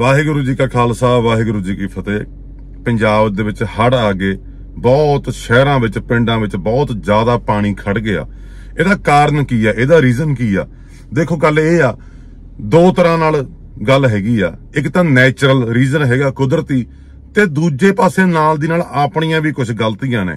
ਵਾਹਿਗੁਰੂ ਜੀ ਕਾ ਖਾਲਸਾ ਵਾਹਿਗੁਰੂ ਜੀ ਕੀ ਫਤਿਹ ਪੰਜਾਬ ਦੇ ਵਿੱਚ ਹੜ ਆ ਗਏ ਬਹੁਤ ਸ਼ਹਿਰਾਂ ਵਿੱਚ ਪਿੰਡਾਂ ਵਿੱਚ ਬਹੁਤ ਜ਼ਿਆਦਾ ਪਾਣੀ ਖੜ ਗਿਆ ਇਹਦਾ ਕਾਰਨ ਕੀ ਆ ਇਹਦਾ ਰੀਜ਼ਨ ਕੀ ਆ ਦੇਖੋ ਗੱਲ ਇਹ ਆ ਦੋ ਤਰ੍ਹਾਂ ਨਾਲ ਗੱਲ ਹੈਗੀ ਆ ਇੱਕ ਤਾਂ ਨੇਚਰਲ ਰੀਜ਼ਨ ਹੈਗਾ ਕੁਦਰਤੀ ਤੇ ਦੂਜੇ ਪਾਸੇ ਨਾਲ ਦੀ ਨਾਲ ਆਪਣੀਆਂ ਵੀ ਕੁਝ ਗਲਤੀਆਂ ਨੇ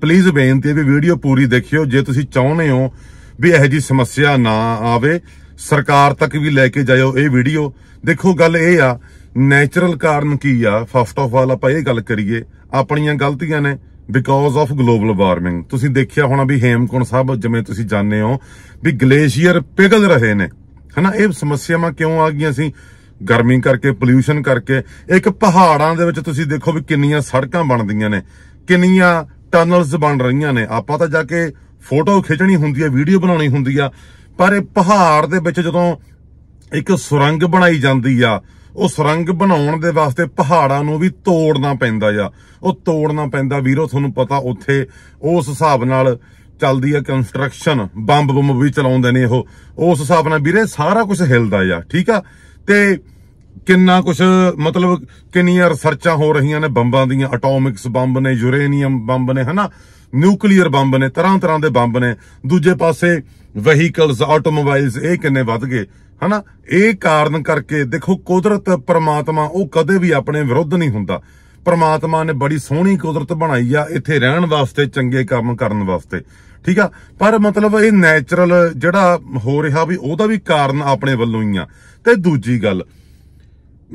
ਪਲੀਜ਼ ਬੇਨਤੀ ਹੈ ਵੀ ਵੀਡੀਓ ਪੂਰੀ ਦੇਖਿਓ ਜੇ ਤੁਸੀਂ ਚਾਹੁੰਦੇ ਹੋ ਵੀ ਇਹ ਜੀ ਸਮੱਸਿਆ ਨਾ ਆਵੇ ਸਰਕਾਰ ਤੱਕ ਵੀ ਲੈ ਕੇ ਜਾਇਓ ਇਹ ਵੀਡੀਓ ਦੇਖੋ ਗੱਲ ਇਹ ਆ ਨੈਚੁਰਲ ਕਾਰਨ ਕੀ ਆ ਫਸਟ ਆਫ ਆਲ ਆਪਾਂ ਇਹ ਗੱਲ ਕਰੀਏ ਆਪਣੀਆਂ ਗਲਤੀਆਂ ਨੇ ਬਿਕੋਜ਼ ਆਫ ਗਲੋਬਲ ਵਾਰਮਿੰਗ ਤੁਸੀਂ ਦੇਖਿਆ ਹੋਣਾ ਵੀ ਹੇਮਕੁੰਡ ਸਾਹਿਬ ਜਿਵੇਂ ਤੁਸੀਂ ਜਾਣਦੇ ਹੋ ਵੀ ਗਲੇਸ਼ੀਅਰ ਪਿਘਲ ਰਹੇ ਨੇ ਹਨਾ ਇਹ ਸਮੱਸਿਆਵਾਂ ਕਿਉਂ ਆ ਗਈਆਂ ਸੀ ਗਰਮੀ ਕਰਕੇ ਪੋਲੂਸ਼ਨ ਕਰਕੇ ਇੱਕ ਪਹਾੜਾਂ ਦੇ ਵਿੱਚ ਤੁਸੀਂ ਦੇਖੋ ਵੀ ਕਿੰਨੀਆਂ ਸੜਕਾਂ ਬਣਦੀਆਂ ਨੇ ਕਿੰਨੀਆਂ ਟਨਲਸ ਬਣ ਰਹੀਆਂ ਨੇ ਆਪਾਂ ਤਾਂ ਜਾ ਕੇ ਫੋਟੋ ਖਿੱਚਣੀ ਹੁੰਦੀ ਹੈ ਵੀਡੀਓ ਬਣਾਉਣੀ ਹੁੰਦੀ ਆ ਪਰ ਇਹ ਪਹਾੜ ਦੇ ਵਿੱਚ ਜਦੋਂ ਇੱਕ ਸੁਰੰਗ ਬਣਾਈ ਜਾਂਦੀ ਆ ਉਹ ਸੁਰੰਗ ਬਣਾਉਣ ਦੇ ਵਾਸਤੇ ਪਹਾੜਾਂ ਨੂੰ ਵੀ ਤੋੜਨਾ ਪੈਂਦਾ ਆ ਉਹ ਤੋੜਨਾ ਪੈਂਦਾ ਵੀਰੋ ਤੁਹਾਨੂੰ ਪਤਾ ਉੱਥੇ ਉਸ ਹਿਸਾਬ ਨਾਲ ਚੱਲਦੀ ਆ ਕੰਸਟਰਕਸ਼ਨ ਬੰਬ ਬੰਬ ਵੀ ਚਲਾਉਂਦੇ ਨੇ ਉਹ ਉਸ ਹਿਸਾਬ ਨਾਲ ਵੀਰੇ ਸਾਰਾ ਕੁਝ ਹਿਲਦਾ ਆ ਠੀਕ ਆ ਤੇ ਕਿੰਨਾ ਕੁਝ ਮਤਲਬ ਕਿੰਨੀਆਂ ਰਿਸਰਚਾਂ ਹੋ ਰਹੀਆਂ ਨੇ ਬੰਬਾਂ ਦੀਆਂ ਐਟੋਮਿਕਸ ਬੰਬ ਨੇ ਯੂਰੇਨੀਅਮ ਬੰਬ ਨੇ ਹਨਾ ਨਿਊਕਲੀਅਰ ਬੰਬ ਨੇ ਤਰ੍ਹਾਂ ਤਰ੍ਹਾਂ ਦੇ ਬੰਬ ਨੇ ਦੂਜੇ ਪਾਸੇ ਵਹੀਕਲਸ ਆਟੋਮੋਬਾਈਲਸ ਇਹ ਕਿੰਨੇ ਵੱਧ ਗਏ ਹਨਾ ਇਹ ਕਾਰਨ ਕਰਕੇ ਦੇਖੋ ਕੁਦਰਤ ਪਰਮਾਤਮਾ ਉਹ ਕਦੇ ਵੀ ਆਪਣੇ ਵਿਰੁੱਧ ਨਹੀਂ ਹੁੰਦਾ ਪਰਮਾਤਮਾ ਨੇ ਬੜੀ ਸੋਹਣੀ ਕੁਦਰਤ ਬਣਾਈ ਆ ਇੱਥੇ ਰਹਿਣ ਵਾਸਤੇ ਚੰਗੇ ਕੰਮ ਕਰਨ ਵਾਸਤੇ ਠੀਕ ਆ ਪਰ ਮਤਲਬ ਇਹ ਨੇਚਰਲ ਜਿਹੜਾ ਹੋ ਰਿਹਾ ਵੀ ਉਹਦਾ ਵੀ ਕਾਰਨ ਆਪਣੇ ਵੱਲੋਂ ਹੀ ਆ ਤੇ ਦੂਜੀ ਗੱਲ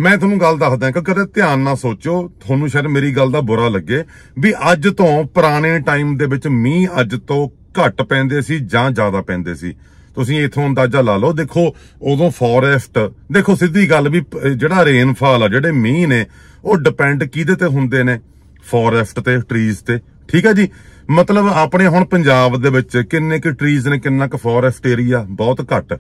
ਮੈਂ ਤੁਹਾਨੂੰ ਗੱਲ ਦੱਸਦਾ ਕਿ ਕਦੇ ਧਿਆਨ ਨਾਲ ਸੋਚੋ ਤੁਹਾਨੂੰ ਸ਼ਾਇਦ ਮੇਰੀ ਗੱਲ ਦਾ ਬੁਰਾ ਲੱਗੇ ਵੀ ਅੱਜ ਤੋਂ ਪੁਰਾਣੇ ਟਾਈਮ ਦੇ ਵਿੱਚ ਮੀਂਹ ਅੱਜ ਤੋਂ ਘੱਟ ਪੈਂਦੇ ਸੀ ਜਾਂ ਜ਼ਿਆਦਾ ਪੈਂਦੇ ਸੀ ਤੁਸੀਂ ਇਥੋਂ ਅੰਦਾਜ਼ਾ ਲਾ ਲਓ ਦੇਖੋ ਉਦੋਂ ਫੋਰੈਸਟ ਦੇਖੋ ਸਿੱਧੀ ਗੱਲ ਵੀ ਜਿਹੜਾ ਰੇਨਫਾਲ ਆ ਜਿਹੜੇ ਮੀਂਹ ਨੇ ਉਹ ਡਿਪੈਂਡ ਕਿਹਦੇ ਤੇ ਹੁੰਦੇ ਨੇ ਫੋਰੈਸਟ ਤੇ ਟਰੀਜ਼ ਤੇ ਠੀਕ ਹੈ ਜੀ ਮਤਲਬ ਆਪਣੇ ਹੁਣ ਪੰਜਾਬ ਦੇ ਵਿੱਚ ਕਿੰਨੇ ਕੁ ਟਰੀਜ਼ ਨੇ ਕਿੰਨਾ ਕੁ ਫੋਰੈਸਟ ਏਰੀਆ ਬਹੁਤ ਘੱਟ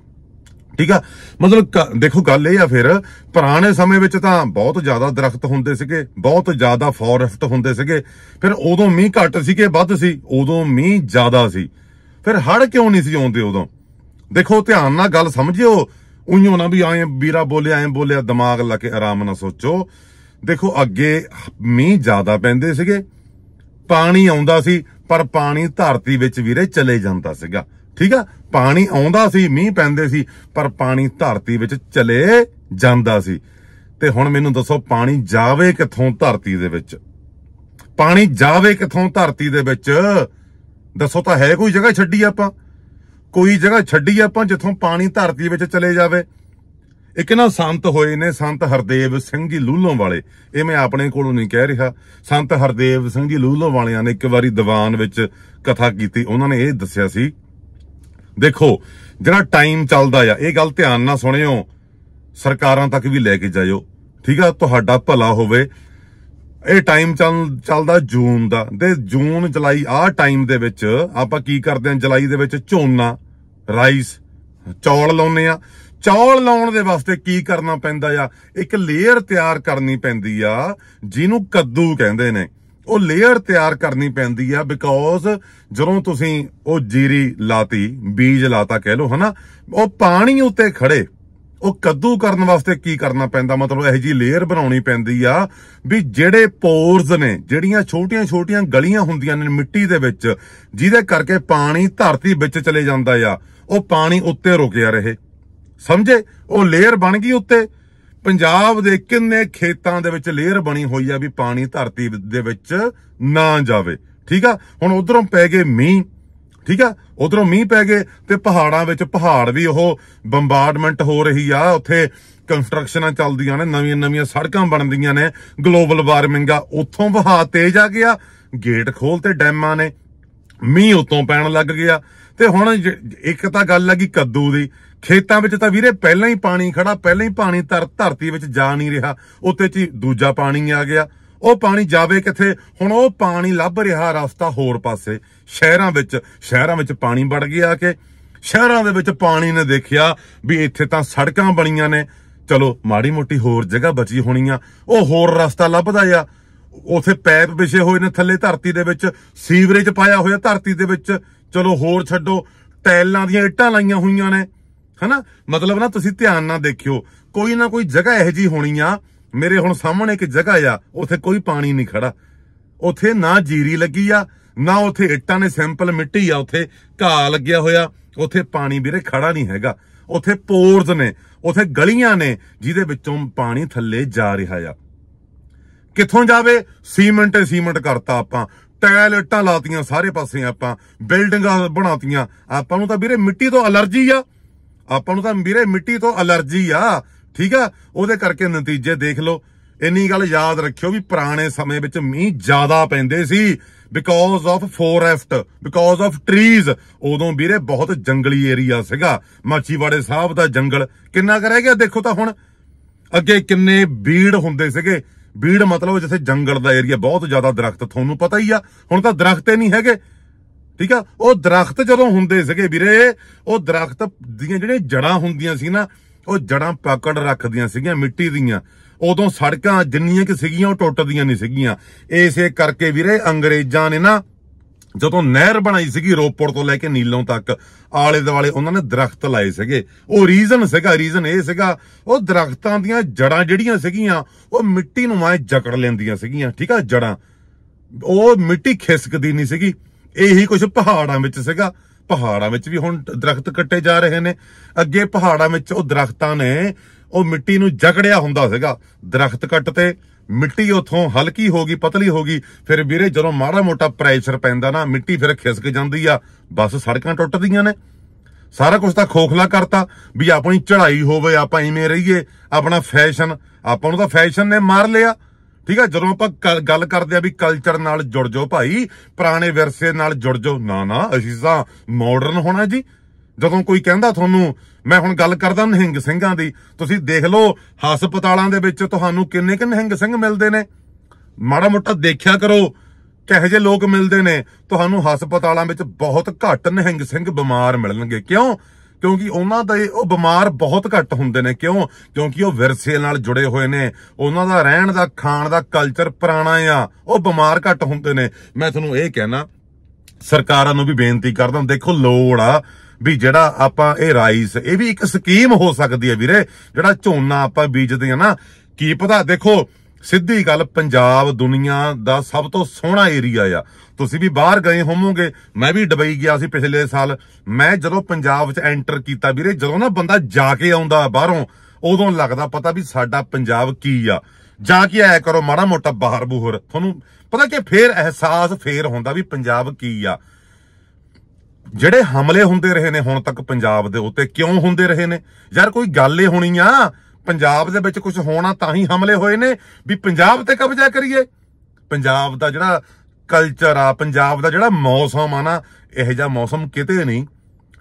ਠੀਕ ਆ ਮਤਲਬ ਦੇਖੋ ਗੱਲ ਇਹ ਆ ਫਿਰ ਪੁਰਾਣੇ ਸਮੇਂ ਵਿੱਚ ਤਾਂ ਬਹੁਤ ਜ਼ਿਆਦਾ ਦਰਖਤ ਹੁੰਦੇ ਸੀਗੇ ਬਹੁਤ ਜ਼ਿਆਦਾ ਫੋਰੈਸਟ ਹੁੰਦੇ ਸੀਗੇ ਫਿਰ ਉਦੋਂ ਮੀਂਹ ਘੱਟ ਸੀਗੇ ਵੱਧ ਸੀ ਉਦੋਂ ਮੀਂਹ ਜ਼ਿਆਦਾ ਸੀ ਫਿਰ ਹੜ ਕਿਉਂ ਨਹੀਂ ਸੀ ਆਉਂਦੇ ਉਦੋਂ ਦੇਖੋ ਧਿਆਨ ਨਾਲ ਗੱਲ ਸਮਝਿਓ ਉਈਓ ਨਾ ਵੀ ਆਏ ਵੀਰਾ ਬੋਲੇ ਆਏ ਬੋਲੇ ਦਿਮਾਗ ਲਾ ਕੇ ਆਰਾਮ ਨਾਲ ਸੋਚੋ ਦੇਖੋ ਅੱਗੇ ਮੀਂਹ ਜ਼ਿਆਦਾ ਪੈਂਦੇ ਸੀਗੇ ਪਾਣੀ ਆਉਂਦਾ ਸੀ ਪਰ ਪਾਣੀ ਧਰਤੀ ਵਿੱਚ ਵੀਰੇ ਚਲੇ ਜਾਂਦਾ ਸੀਗਾ ਠੀਕ ਆ ਪਾਣੀ ਆਉਂਦਾ ਸੀ ਮੀਂਹ ਪੈਂਦੇ ਸੀ ਪਰ ਪਾਣੀ ਧਰਤੀ ਵਿੱਚ ਚਲੇ ਜਾਂਦਾ ਸੀ ਤੇ ਹੁਣ ਮੈਨੂੰ ਦੱਸੋ ਪਾਣੀ ਜਾਵੇ ਕਿੱਥੋਂ ਧਰਤੀ ਦੇ ਵਿੱਚ ਪਾਣੀ ਜਾਵੇ ਕਿੱਥੋਂ ਧਰਤੀ ਦੇ ਵਿੱਚ ਦੱਸੋ ਤਾਂ ਹੈ ਕੋਈ ਜਗ੍ਹਾ ਛੱਡੀ ਆਪਾਂ ਕੋਈ ਜਗ੍ਹਾ ਛੱਡੀ ਆਪਾਂ ਜਿੱਥੋਂ ਪਾਣੀ ਧਰਤੀ ਵਿੱਚ ਚਲੇ ਜਾਵੇ ਇੱਕ ਨਾ ਸੰਤ ਹੋਏ ਨੇ ਸੰਤ ਹਰਦੇਵ ਸਿੰਘ ਜੀ ਲੂਲੋਂ ਵਾਲੇ ਇਹ ਮੈਂ ਆਪਣੇ ਕੋਲੋਂ ਨਹੀਂ ਕਹਿ ਰਿਹਾ ਸੰਤ ਹਰਦੇਵ ਸਿੰਘ ਜੀ ਲੂਲੋਂ ਵਾਲਿਆਂ ਨੇ ਇੱਕ ਵਾਰੀ ਦੀਵਾਨ ਵਿੱਚ ਕਥਾ ਕੀਤੀ ਉਹਨਾਂ ਨੇ ਇਹ ਦੱਸਿਆ ਸੀ ਦੇਖੋ ਜਿਹੜਾ ਟਾਈਮ ਚੱਲਦਾ ਆ ਇਹ ਗੱਲ ਧਿਆਨ ਨਾਲ ਸੁਣਿਓ ਸਰਕਾਰਾਂ ਤੱਕ ਵੀ ਲੈ ਕੇ ਜਾਇਓ ਠੀਕ ਆ ਤੁਹਾਡਾ ਭਲਾ ਹੋਵੇ ਇਹ ਟਾਈਮ ਚੱਲਦਾ ਜੂਨ ਦਾ ਤੇ ਜੂਨ ਜੁਲਾਈ ਆਹ ਟਾਈਮ ਦੇ ਵਿੱਚ ਆਪਾਂ ਕੀ ਕਰਦੇ ਆ ਜੁਲਾਈ ਦੇ ਵਿੱਚ ਝੋਨਾ ਰਾਈਸ ਚੌਲ ਲਾਉਨੇ ਆ ਚੌਲ ਲਾਉਣ ਦੇ ਵਾਸਤੇ ਕੀ ਕਰਨਾ ਪੈਂਦਾ ਆ ਇੱਕ ਲੇਅਰ ਤਿਆਰ ਕਰਨੀ ਪੈਂਦੀ ਆ ਜਿਹਨੂੰ ਕੱਦੂ ਕਹਿੰਦੇ ਨੇ ਉਹ ਲੇਅਰ ਤਿਆਰ ਕਰਨੀ ਪੈਂਦੀ ਆ ਬਿਕੋਜ਼ ਜਦੋਂ ਤੁਸੀਂ ਉਹ ਜੀਰੀ ਲਾਤੀ ਬੀਜ ਲਾਤਾ ਕਹਿ ਲਓ ਹਨਾ ਉਹ ਪਾਣੀ ਉੱਤੇ ਖੜੇ ਉਹ ਕੱਦੂ ਕਰਨ ਵਾਸਤੇ ਕੀ ਕਰਨਾ ਪੈਂਦਾ ਮਤਲਬ ਇਹ ਜੀ ਲੇਅਰ ਬਣਾਉਣੀ ਪੈਂਦੀ ਆ ਵੀ ਜਿਹੜੇ ਪੋਰਸ ਨੇ ਜਿਹੜੀਆਂ ਛੋਟੀਆਂ-ਛੋਟੀਆਂ ਗਲੀਆਂ ਹੁੰਦੀਆਂ ਨੇ ਮਿੱਟੀ ਦੇ ਵਿੱਚ ਜਿਹਦੇ ਕਰਕੇ ਪਾਣੀ ਧਰਤੀ ਵਿੱਚ ਚਲੇ ਜਾਂਦਾ ਆ ਉਹ ਪਾਣੀ ਉੱਤੇ ਰੁਕਿਆ ਰਹੇ ਸਮਝੇ ਉਹ ਲੇਅਰ ਬਣ ਗਈ ਉੱਤੇ ਪੰਜਾਬ ਦੇ ਕਿੰਨੇ ਖੇਤਾਂ ਦੇ ਵਿੱਚ ਲੇਅਰ ਬਣੀ ਹੋਈ ਆ ਵੀ ਪਾਣੀ ਧਰਤੀ ਦੇ ਵਿੱਚ ਨਾ ਜਾਵੇ ਠੀਕ ਆ ਹੁਣ ਉਧਰੋਂ ਪੈ ਗਏ ਮੀਂਹ ਠੀਕ ਆ ਉਧਰੋਂ ਮੀਂਹ ਪੈ ਗਏ ਤੇ ਪਹਾੜਾਂ ਵਿੱਚ ਪਹਾੜ ਵੀ ਉਹ ਬੰਬਾਰਡਮੈਂਟ ਹੋ ਰਹੀ ਆ ਉੱਥੇ ਕੰਸਟਰਕਸ਼ਨਾਂ ਚੱਲਦੀਆਂ ਨੇ ਨਵੀਆਂ ਨਵੀਆਂ ਸੜਕਾਂ ਬਣਦੀਆਂ ਨੇ ਗਲੋਬਲ ਵਾਰਮਿੰਗ ਆ ਉੱਥੋਂ ਵਹਾ ਤੇਜ ਆ ਗਿਆ ਗੇਟ ਖੋਲ ਤੇ ਡੈਮਾਂ ਨੇ ਮੀਂਹ ਉਤੋਂ ਪੈਣ ਲੱਗ ਗਿਆ ਤੇ ਹੁਣ ਇੱਕ ਤਾਂ ਗੱਲ ਆ ਕਿ ਕੱਦੂ ਦੀ ਖੇਤਾਂ ਵਿੱਚ ਤਾਂ ਵੀਰੇ ਪਹਿਲਾਂ ਹੀ ਪਾਣੀ ਖੜਾ ਪਹਿਲਾਂ ਹੀ ਪਾਣੀ ਧਰ ਧਰਤੀ ਵਿੱਚ ਜਾ ਨਹੀਂ ਰਿਹਾ ਉੱਤੇ ਚ ਦੂਜਾ ਪਾਣੀ ਆ ਗਿਆ ਉਹ ਪਾਣੀ ਜਾਵੇ ਕਿੱਥੇ ਹੁਣ ਉਹ ਪਾਣੀ ਲੱਭ ਰਿਹਾ ਰਸਤਾ ਹੋਰ ਪਾਸੇ ਸ਼ਹਿਰਾਂ ਵਿੱਚ ਸ਼ਹਿਰਾਂ ਵਿੱਚ ਪਾਣੀ ਵੜ ਗਿਆ ਕਿ ਸ਼ਹਿਰਾਂ ਦੇ ਵਿੱਚ ਪਾਣੀ ਨੇ ਦੇਖਿਆ ਵੀ ਇੱਥੇ ਤਾਂ ਸੜਕਾਂ ਬਣੀਆਂ ਨੇ ਚਲੋ ਮਾੜੀ ਮੋਟੀ ਹੋਰ ਜਗ੍ਹਾ ਬਚੀ ਹੋਣੀ ਆ ਉਹ ਹੋਰ ਰਸਤਾ ਲੱਭਦਾ ਆ ਉਥੇ ਪੈਪ ਵਿਛੇ ਹੋਏ ਨੇ ਥੱਲੇ ਧਰਤੀ ਦੇ ਵਿੱਚ ਸੀਵਰੇਜ ਪਾਇਆ ਹੋਇਆ ਧਰਤੀ ਦੇ ਵਿੱਚ ਚਲੋ ਹੋਰ ਛੱਡੋ ਟੈਲਾਂ ਦੀਆਂ ਇੱਟਾਂ ਲਾਈਆਂ ਹੋਈਆਂ ਨੇ ਹਨਾ ਮਤਲਬ ਨਾ ਤੁਸੀਂ ਧਿਆਨ ਨਾਲ ਦੇਖਿਓ ਕੋਈ ਨਾ ਕੋਈ ਜਗ੍ਹਾ ਇਹੋ ਜੀ ਹੋਣੀ ਆ ਮੇਰੇ ਹੁਣ ਸਾਹਮਣੇ ਇੱਕ ਜਗ੍ਹਾ ਆ ਉਥੇ ਕੋਈ ਪਾਣੀ ਨਹੀਂ ਖੜਾ ਉਥੇ ਨਾ ਜੀਰੀ ਲੱਗੀ ਆ ਨਾ ਉਥੇ ਇੱਟਾਂ ਨੇ ਸਿੰਪਲ ਮਿੱਟੀ ਆ ਉਥੇ ਘਾਹ ਲੱਗਿਆ ਹੋਇਆ ਉਥੇ ਪਾਣੀ ਵੀਰੇ ਖੜਾ ਨਹੀਂ ਹੈਗਾ ਉਥੇ ਪੋਰਸ ਨੇ ਉਥੇ ਗਲੀਆਂ ਨੇ ਜਿਹਦੇ ਵਿੱਚੋਂ ਪਾਣੀ ਥੱਲੇ ਜਾ ਰਿਹਾ ਆ ਕਿੱਥੋਂ ਜਾਵੇ ਸੀਮੈਂਟ ਸੀਮੈਂਟ ਕਰਤਾ ਆਪਾਂ ਟਾਇਲ ਇੱਟਾਂ ਲਾਤੀਆਂ ਸਾਰੇ ਪਾਸੇ ਆਪਾਂ ਬਿਲਡਿੰਗਾਂ ਬਣਾਤੀਆਂ ਆਪਾਂ ਨੂੰ ਤਾਂ ਵੀਰੇ ਮਿੱਟੀ ਤੋਂ ਅਲਰਜੀ ਆ ਆਪਾਂ ਨੂੰ ਤਾਂ ਵੀਰੇ ਮਿੱਟੀ ਤੋਂ ਅਲਰਜੀ ਆ ਠੀਕ ਆ ਉਹਦੇ ਕਰਕੇ ਨਤੀਜੇ ਦੇਖ ਲਓ ਇੰਨੀ ਗੱਲ ਯਾਦ ਰੱਖਿਓ ਵੀ ਪੁਰਾਣੇ ਸਮੇਂ ਵਿੱਚ ਮੀਂਹ ਜ਼ਿਆਦਾ ਪੈਂਦੇ ਸੀ because of forest because of trees ਉਦੋਂ ਵੀਰੇ ਬਹੁਤ ਜੰਗਲੀ ਏਰੀਆ ਸੀਗਾ ਮਾਚੀਵਾੜੇ ਸਾਹਿਬ ਦਾ ਜੰਗਲ ਕਿੰਨਾ ਕਰ ਰਹਿ ਗਿਆ ਦੇਖੋ ਤਾਂ ਹੁਣ ਅੱਗੇ ਕਿੰਨੇ ਬੀੜ ਹੁੰਦੇ ਸੀਗੇ ਬੀੜ ਮਤਲਬ ਜਿੱਥੇ ਜੰਗਲ ਦਾ ਏਰੀਆ ਬਹੁਤ ਜ਼ਿਆਦਾ ਦਰਖਤ ਤੁਹਾਨੂੰ ਪਤਾ ਹੀ ਆ ਹੁਣ ਤਾਂ ਦਰਖਤ ਹੀ ਨਹੀਂ ਹੈਗੇ ਠੀਕ ਆ ਉਹ ਦਰਖਤ ਜਦੋਂ ਹੁੰਦੇ ਸੀਗੇ ਵੀਰੇ ਉਹ ਦਰਖਤ ਦੀਆਂ ਜਿਹੜੇ ਜੜਾਂ ਹੁੰਦੀਆਂ ਸੀ ਨਾ ਉਹ ਜੜਾਂ ਪਾਕੜ ਰੱਖਦੀਆਂ ਸੀਗੀਆਂ ਮਿੱਟੀ ਦੀਆਂ ਉਦੋਂ ਸੜਕਾਂ ਜਿੰਨੀਆਂ ਕਿ ਸੀਗੀਆਂ ਉਹ ਟੁੱਟਦੀਆਂ ਨਹੀਂ ਸੀਗੀਆਂ ਇਸੇ ਕਰਕੇ ਵੀਰੇ ਅੰਗਰੇਜ਼ਾਂ ਨੇ ਨਾ ਜਦੋਂ ਨਹਿਰ ਬਣਾਈ ਸੀਗੀ ਰੋਪੜ ਤੋਂ ਲੈ ਕੇ ਨੀਲੋਂ ਤੱਕ ਆਲੇ ਦੁਆਲੇ ਉਹਨਾਂ ਨੇ ਦਰਖਤ ਲਾਏ ਸੀਗੇ ਉਹ ਰੀਜ਼ਨ ਸੀਗਾ ਰੀਜ਼ਨ ਇਹ ਸੀਗਾ ਉਹ ਦਰਖਤਾਂ ਦੀਆਂ ਜੜਾਂ ਜਿਹੜੀਆਂ ਸੀਗੀਆਂ ਉਹ ਮਿੱਟੀ ਨੂੰ ਐ ਜਕੜ ਲੈਂਦੀਆਂ ਸੀਗੀਆਂ ਠੀਕ ਆ ਜੜਾਂ ਉਹ ਮਿੱਟੀ ਖਿਸਕਦੀ ਨਹੀਂ ਸੀਗੀ ਇਹੀ ਕੁਝ ਪਹਾੜਾਂ ਵਿੱਚ ਸੀਗਾ ਪਹਾੜਾਂ ਵਿੱਚ ਵੀ ਹੁਣ ਦਰਖਤ ਕੱਟੇ ਜਾ ਰਹੇ ਨੇ ਅੱਗੇ ਪਹਾੜਾਂ ਵਿੱਚ ਉਹ ਦਰਖਤਾਂ ਨੇ ਉਹ ਮਿੱਟੀ ਨੂੰ ਜਕੜਿਆ ਹੁੰਦਾ ਸੀਗਾ ਦਰਖਤ ਕੱਟ ਤੇ ਮਿੱਟੀ ਉਥੋਂ ਹਲਕੀ ਹੋ ਗਈ ਪਤਲੀ ਹੋ ਗਈ ਫਿਰ ਵੀਰੇ ਜਦੋਂ ਮਾੜਾ ਮੋਟਾ ਪ੍ਰੈਸ਼ਰ ਪੈਂਦਾ ਨਾ ਮਿੱਟੀ ਫਿਰ ਖਿਸਕ ਜਾਂਦੀ ਆ ਬਸ ਸੜਕਾਂ ਟੁੱਟਦੀਆਂ ਨੇ ਸਾਰਾ ਕੁਝ ਤਾਂ ਖੋਖਲਾ ਕਰਤਾ ਵੀ ਆਪਣੀ ਚੜ੍ਹਾਈ ਹੋਵੇ ਆਪਾਂ ਇਵੇਂ ਰਹੀਏ ਆਪਣਾ ਫੈਸ਼ਨ ਆਪਾਂ ਨੂੰ ਤਾਂ ਫੈਸ਼ਨ ਨੇ ਮਾਰ ਲਿਆ ਠੀਕ ਹੈ ਜਦੋਂ ਆਪਾਂ ਗੱਲ ਕਰਦੇ ਆ ਵੀ ਕਲਚਰ ਨਾਲ ਜੁੜ ਜਾਓ ਭਾਈ ਪੁਰਾਣੇ ਵਿਰਸੇ ਨਾਲ ਜੁੜ ਜਾਓ ਨਾ ਨਾ ਅਸੀਂ ਤਾਂ ਮਾਡਰਨ ਹੋਣਾ ਜੀ ਜਦੋਂ ਕੋਈ ਕਹਿੰਦਾ ਤੁਹਾਨੂੰ ਮੈਂ ਹੁਣ ਗੱਲ ਕਰਦਾ ਨਿਹੰਗ ਸਿੰਘਾਂ ਦੀ ਤੁਸੀਂ ਦੇਖ ਲਓ ਹਸਪਤਾਲਾਂ ਦੇ ਵਿੱਚ ਤੁਹਾਨੂੰ ਕਿੰਨੇ ਕਿੰਨੇ ਨਿਹੰਗ ਸਿੰਘ ਮਿਲਦੇ ਨੇ ਮਾੜਾ ਮੋਟਾ ਦੇਖਿਆ ਕਰੋ ਕਿਹੋ ਜਿਹੇ ਲੋਕ ਮਿਲਦੇ ਨੇ ਤੁਹਾਨੂੰ ਹਸਪਤਾਲਾਂ ਵਿੱਚ ਬਹੁਤ ਘੱਟ ਨਿਹੰਗ ਸਿੰਘ ਬਿਮਾਰ ਮਿਲਣਗੇ ਕਿਉਂ ਕਿਉਂਕਿ ਉਹਨਾਂ ਦੇ ਉਹ ਬਿਮਾਰ ਬਹੁਤ ਘੱਟ ਹੁੰਦੇ ਨੇ ਕਿਉਂ ਕਿਉਂਕਿ ਉਹ ਵਿਰਸੇ ਨਾਲ ਜੁੜੇ ਹੋਏ ਨੇ ਉਹਨਾਂ ਦਾ ਰਹਿਣ ਦਾ ਖਾਣ ਦਾ ਕਲਚਰ ਪੁਰਾਣਾ ਆ ਉਹ ਬਿਮਾਰ ਘੱਟ ਹੁੰਦੇ ਨੇ ਮੈਂ ਤੁਹਾਨੂੰ ਇਹ ਕਹਿਣਾ ਸਰਕਾਰਾਂ ਨੂੰ ਵੀ ਬੇਨਤੀ ਕਰਦਾ ਦੇਖੋ ਲੋੜ ਆ ਵੀ ਜਿਹੜਾ ਆਪਾਂ ਇਹ ਰਾਈਸ ਇਹ ਵੀ ਇੱਕ ਸਕੀਮ ਹੋ ਸਕਦੀ ਹੈ ਵੀਰੇ ਜਿਹੜਾ ਝੋਨਾ ਆਪਾਂ ਬੀਜਦੇ ਆ ਨਾ ਕੀ ਪਤਾ ਦੇਖੋ ਸਿੱਧੀ ਗੱਲ ਪੰਜਾਬ ਦੁਨੀਆ ਦਾ ਸਭ ਤੋਂ ਸੋਹਣਾ ਏਰੀਆ ਆ ਤੁਸੀਂ ਵੀ ਬਾਹਰ ਗਏ ਹੋਵੋਗੇ ਮੈਂ ਵੀ ਦੁਬਈ ਗਿਆ ਸੀ ਪਿਛਲੇ ਸਾਲ ਮੈਂ ਜਦੋਂ ਪੰਜਾਬ ਵਿੱਚ ਐਂਟਰ ਕੀਤਾ ਵੀਰੇ ਜਦੋਂ ਨਾ ਬੰਦਾ ਜਾ ਕੇ ਆਉਂਦਾ ਬਾਹਰੋਂ ਉਦੋਂ ਲੱਗਦਾ ਪਤਾ ਵੀ ਸਾਡਾ ਪੰਜਾਬ ਕੀ ਆ ਜਾ ਕੇ ਆਇਆ ਕਰੋ ਮਾੜਾ ਮੋਟਾ ਬਾਹਰ ਬੂਹਰ ਤੁਹਾਨੂੰ ਪਤਾ ਕਿ ਫੇਰ ਅਹਿਸਾਸ ਫੇਰ ਹੁੰਦਾ ਵੀ ਪੰਜਾਬ ਕੀ ਆ ਜਿਹੜੇ ਹਮਲੇ ਹੁੰਦੇ ਰਹੇ ਨੇ ਹੁਣ ਤੱਕ ਪੰਜਾਬ ਦੇ ਉੱਤੇ ਕਿਉਂ ਹੁੰਦੇ ਰਹੇ ਨੇ ਯਾਰ ਕੋਈ ਗੱਲ ਹੀ ਹੋਣੀ ਆ ਪੰਜਾਬ ਦੇ ਵਿੱਚ ਕੁਝ ਹੋਣਾ ਤਾਂ ਹੀ ਹਮਲੇ ਹੋਏ ਨੇ ਵੀ ਪੰਜਾਬ ਤੇ ਕਬਜ਼ਾ ਕਰੀਏ ਪੰਜਾਬ ਦਾ ਜਿਹੜਾ ਕਲਚਰ ਆ ਪੰਜਾਬ ਦਾ ਜਿਹੜਾ ਮੌਸਮ ਆ ਨਾ ਇਹੋ ਜਿਹਾ ਮੌਸਮ ਕਿਤੇ ਨਹੀਂ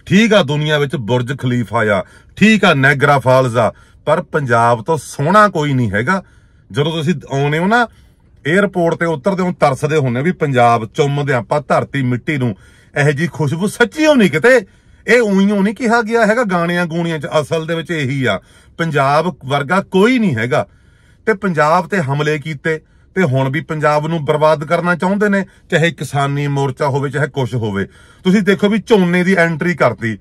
ਠੀਕ ਆ ਦੁਨੀਆ ਵਿੱਚ ਬੁਰਜ ਖਲੀਫਾ ਆ ਠੀਕ ਆ ਨੈਗਰਾ ਫਾਲਸ ਆ ਪਰ ਪੰਜਾਬ ਤੋਂ ਸੋਹਣਾ ਕੋਈ ਨਹੀਂ ਹੈਗਾ ਜਦੋਂ ਤੁਸੀਂ ਆਉਨੇ ਹੋ ਨਾ 에어ਪੋਰਟ ਤੇ ਉਤਰਦੇ ਹੋ ਤਰਸਦੇ ਹੁੰਨੇ ਵੀ ਪੰਜਾਬ ਚੁੰਮਦੇ ਆਪਾਂ ਧਰਤੀ ਮਿੱਟੀ ਨੂੰ ਇਹ ਜੀ ਖੁਸ਼ਬੂ ਸੱਚੀ ਹੋਣੀ ਕਿਤੇ ਇਹ ਉਈਓ ਨਹੀਂ ਕਿਹਾ ਗਿਆ ਹੈਗਾ ਗਾਣਿਆਂ ਗੂਣਿਆਂ 'ਚ ਅਸਲ ਦੇ ਵਿੱਚ ਇਹੀ ਆ ਪੰਜਾਬ ਵਰਗਾ ਕੋਈ ਨਹੀਂ ਹੈਗਾ ਤੇ ਪੰਜਾਬ ਤੇ ਹਮਲੇ ਕੀਤੇ ਤੇ ਹੁਣ ਵੀ ਪੰਜਾਬ ਨੂੰ ਬਰਬਾਦ ਕਰਨਾ ਚਾਹੁੰਦੇ ਨੇ ਚਾਹੇ ਕਿਸਾਨੀ ਮੋਰਚਾ ਹੋਵੇ ਚਾਹੇ ਕੁਝ ਹੋਵੇ ਤੁਸੀਂ ਦੇਖੋ ਵੀ ਝੋਨੇ ਦੀ ਐਂਟਰੀ ਕਰਤੀ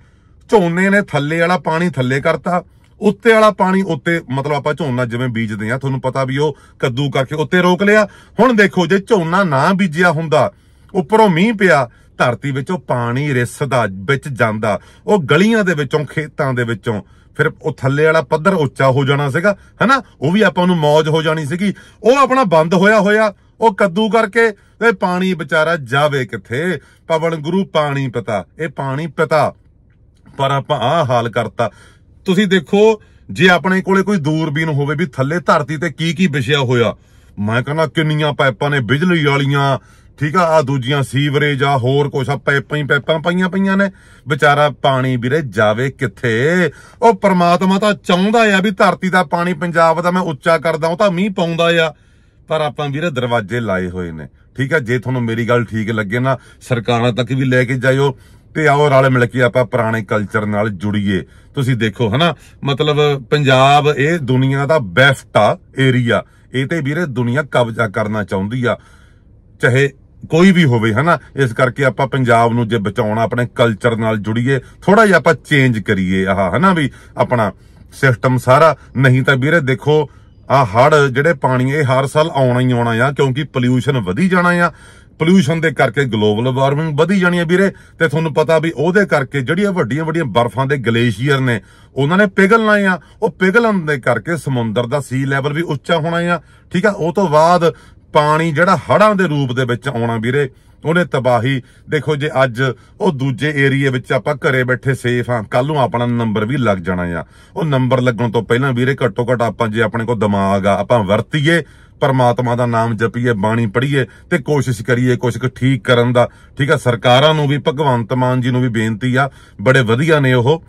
ਝੋਨੇ ਨੇ ਥੱਲੇ ਵਾਲਾ ਪਾਣੀ ਥੱਲੇ ਕਰਤਾ ਉੱਤੇ ਵਾਲਾ ਪਾਣੀ ਉੱਤੇ ਮਤਲਬ ਆਪਾਂ ਝੋਨਾ ਜਿਵੇਂ ਬੀਜਦੇ ਆ ਤੁਹਾਨੂੰ ਪਤਾ ਵੀ ਉਹ ਕੱਦੂ ਕਰਕੇ ਉੱਤੇ ਰੋਕ ਲਿਆ ਹੁਣ ਦੇਖੋ ਜੇ ਝੋਨਾ ਨਾ ਬੀਜਿਆ ਹੁੰਦਾ ਉੱਪਰੋਂ ਮੀਂਹ ਪਿਆ ਧਰਤੀ ਵਿੱਚੋਂ ਪਾਣੀ ਰਿਸਦਾ ਵਿੱਚ ਜਾਂਦਾ ਉਹ ਗਲੀਆਂ ਦੇ ਵਿੱਚੋਂ ਖੇਤਾਂ ਦੇ ਵਿੱਚੋਂ ਫਿਰ ਉਹ ਥੱਲੇ ਵਾਲਾ ਪੱਧਰ ਉੱਚਾ ਹੋ ਜਾਣਾ ਸੀਗਾ ਹੈਨਾ ਉਹ ਵੀ ਆਪਾਂ ਨੂੰ ਮौज ਹੋ ਜਾਣੀ ਸੀਗੀ ਉਹ ਆਪਣਾ ਬੰਦ ਹੋਇਆ ਹੋਇਆ ਉਹ ਕੱਦੂ ਕਰਕੇ ਤੇ ਪਾਣੀ ਵਿਚਾਰਾ ਜਾਵੇ ਕਿੱਥੇ ਪਵਨ ਗੁਰੂ ਪਾਣੀ ਪਤਾ ਇਹ ਪਾਣੀ ਪਤਾ ਪਰ ਆਪਾਂ ਆ ਹਾਲ ਕਰਤਾ ਤੁਸੀਂ ਦੇਖੋ ਜੇ ਆਪਣੇ ਕੋਲੇ ਕੋਈ ਦੂਰਬੀਨ ਹੋਵੇ ਵੀ ਥੱਲੇ ਧਰਤੀ ਤੇ ਕੀ ਕੀ ਵਿਛਿਆ ਹੋਇਆ ਮੈਂ ਕਹਿੰਦਾ ਕਿੰਨੀਆਂ ਪਾਈਪਾਂ ਨੇ ਬਿਜਲੀ ਵਾਲੀਆਂ ਠੀਕ ਆ ਆ ਦੂਜੀਆਂ ਸੀਵਰੇਜ ਆ ਹੋਰ ਕੁਛ ਆ ਪੈਪਾਂ ਹੀ ਪੈਪਾਂ ਪਈਆਂ ਪਈਆਂ ਨੇ ਵਿਚਾਰਾ ਪਾਣੀ ਵੀਰੇ ਜਾਵੇ ਕਿੱਥੇ ਉਹ ਪ੍ਰਮਾਤਮਾ ਤਾਂ ਚਾਹੁੰਦਾ ਆ ਵੀ ਧਰਤੀ ਦਾ ਪਾਣੀ ਪੰਜਾਬ ਦਾ ਮੈਂ ਉੱਚਾ ਕਰਦਾ ਉਹ ਤਾਂ ਮੀਂਹ ਪਾਉਂਦਾ ਆ ਪਰ ਆਪਾਂ ਵੀਰੇ ਦਰਵਾਜ਼ੇ ਲਾਏ ਹੋਏ ਨੇ ਠੀਕ ਆ ਜੇ ਤੁਹਾਨੂੰ ਮੇਰੀ ਗੱਲ ਠੀਕ ਲੱਗੇ ਨਾ ਸਰਕਾਰਾਂ ਤੱਕ ਵੀ ਲੈ ਕੇ ਜਾਇਓ ਤੇ ਆਓ ਰਲ ਮਿਲ ਕੇ ਆਪਾਂ ਪੁਰਾਣੇ ਕਲਚਰ ਨਾਲ ਜੁੜੀਏ ਤੁਸੀਂ ਦੇਖੋ ਹਨਾ ਮਤਲਬ ਪੰਜਾਬ ਇਹ ਦੁਨੀਆ ਦਾ ਬੈਸਟ ਆ ਏਰੀਆ ਇਹ ਤੇ ਵੀਰੇ ਦੁਨੀਆ ਕਬਜ਼ਾ ਕਰਨਾ ਚਾਹੁੰਦੀ ਆ ਚਾਹੇ ਕੋਈ ਵੀ ਹੋਵੇ ਹਨਾ ਇਸ ਕਰਕੇ ਆਪਾਂ ਪੰਜਾਬ ਨੂੰ ਜੇ ਬਚਾਉਣਾ ਆਪਣੇ ਕਲਚਰ ਨਾਲ ਜੁੜੀਏ ਥੋੜਾ ਜਿਹਾ ਆਪਾਂ ਚੇਂਜ ਕਰੀਏ ਆਹ ਹਨਾ ਵੀ ਆਪਣਾ ਸਿਸਟਮ ਸਾਰਾ ਨਹੀਂ ਤਾਂ ਵੀਰੇ ਦੇਖੋ ਆ ਹੜ ਜਿਹੜੇ ਪਾਣੀ ਇਹ ਹਰ ਸਾਲ ਆਉਣਾ ਹੀ ਆਉਣਾ ਆ ਕਿਉਂਕਿ ਪੋਲੂਸ਼ਨ ਵਧੀ ਜਾਣਾ ਆ ਪੋਲੂਸ਼ਨ ਦੇ ਕਰਕੇ ਗਲੋਬਲ ਵਾਰਮਿੰਗ ਵਧੀ ਜਾਣੀ ਆ ਵੀਰੇ ਤੇ ਤੁਹਾਨੂੰ ਪਤਾ ਵੀ ਉਹਦੇ ਕਰਕੇ ਜਿਹੜੀਆਂ ਵੱਡੀਆਂ ਵੱਡੀਆਂ ਬਰਫ਼ਾਂ ਦੇ ਗਲੇਸ਼ੀਅਰ ਨੇ ਉਹਨਾਂ ਨੇ ਪਿਘਲਣਾ ਆ ਉਹ ਪਿਘਲਣ ਦੇ ਕਰਕੇ ਸਮੁੰਦਰ ਦਾ ਸੀ ਲੈਵਲ ਵੀ ਉੱਚਾ ਹੋਣਾ ਆ ਠੀਕ ਆ ਉਹ ਤੋਂ ਬਾਅਦ ਪਾਣੀ ਜਿਹੜਾ ਹੜਾਂ ਦੇ ਰੂਪ ਦੇ ਵਿੱਚ ਆਉਣਾ ਵੀਰੇ ਉਹਨੇ ਤਬਾਹੀ ਦੇਖੋ ਜੇ ਅੱਜ ਉਹ ਦੂਜੇ ਏਰੀਏ ਵਿੱਚ ਆਪਾਂ ਘਰੇ ਬੈਠੇ ਸੇਫ ਆ ਕੱਲ ਨੂੰ ਆਪਣਾ ਨੰਬਰ ਵੀ ਲੱਗ ਜਾਣਾ ਆ ਉਹ ਨੰਬਰ ਲੱਗਣ ਤੋਂ ਪਹਿਲਾਂ ਵੀਰੇ ਘੱਟੋ ਘੱਟ ਆਪਾਂ ਜੇ ਆਪਣੇ ਕੋਲ ਦਿਮਾਗ ਆ ਆਪਾਂ ਵਰਤੀਏ ਪਰਮਾਤਮਾ ਦਾ ਨਾਮ ਜਪੀਏ ਬਾਣੀ ਪੜ੍ਹੀਏ ਤੇ ਕੋਸ਼ਿਸ਼ ਕਰੀਏ ਕੁਝ ਕੁ ਠੀਕ ਕਰਨ ਦਾ ਠੀਕ ਆ ਸਰਕਾਰਾਂ ਨੂੰ ਵੀ ਭਗਵੰਤ ਮਾਨ ਜੀ ਨੂੰ ਵੀ ਬੇਨਤੀ ਆ ਬੜੇ ਵਧੀਆ ਨੇ ਉਹ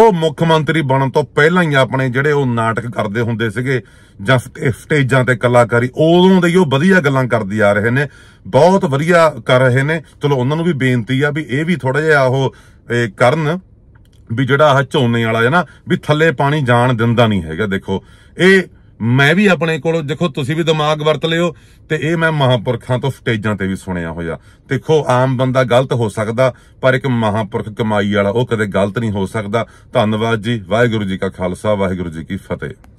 ਉਹ ਮੁੱਖ ਮੰਤਰੀ ਬਣਨ ਤੋਂ ਪਹਿਲਾਂ ਹੀ ਆਪਣੇ ਜਿਹੜੇ ਉਹ ਨਾਟਕ ਕਰਦੇ ਹੁੰਦੇ ਸੀਗੇ ਜਾਂ ਸਟੇਜਾਂ ਤੇ ਕਲਾਕਾਰੀ ਉਦੋਂ ਦੇ ਉਹ ਵਧੀਆ ਗੱਲਾਂ ਕਰਦੀ ਆ ਰਹੇ ਨੇ ਬਹੁਤ ਵਧੀਆ ਕਰ ਰਹੇ ਨੇ ਚਲੋ ਉਹਨਾਂ ਨੂੰ ਵੀ ਬੇਨਤੀ ਆ ਵੀ ਇਹ ਵੀ ਥੋੜਾ ਜਿਹਾ ਉਹ ਕਰਨ ਵੀ ਜਿਹੜਾ ਆ ਝੋਨੇ ਵਾਲਾ ਹੈ ਨਾ ਵੀ ਥੱਲੇ ਪਾਣੀ ਜਾਣ ਦਿੰਦਾ ਨਹੀਂ ਹੈਗਾ ਦੇਖੋ ਇਹ ਮੈਂ ਵੀ ਆਪਣੇ ਕੋਲੋਂ ਦੇਖੋ ਤੁਸੀਂ ਵੀ ਦਿਮਾਗ ਵਰਤ ਲਿਓ ਤੇ ਇਹ ਮੈਂ ਮਹਾਪੁਰਖਾਂ ਤੋਂ ਸਟੇਜਾਂ ਤੇ ਵੀ ਸੁਣਿਆ ਹੋਇਆ ਦੇਖੋ ਆਮ ਬੰਦਾ ਗਲਤ ਹੋ ਸਕਦਾ ਪਰ ਇੱਕ ਮਹਾਪੁਰਖ ਕਮਾਈ ਵਾਲਾ ਉਹ ਕਦੇ ਗਲਤ ਨਹੀਂ ਹੋ ਸਕਦਾ ਧੰਨਵਾਦ ਜੀ ਵਾਹਿਗੁਰੂ ਜੀ ਕਾ ਖਾਲਸਾ ਵਾਹਿਗੁਰੂ ਜੀ ਕੀ ਫਤਿਹ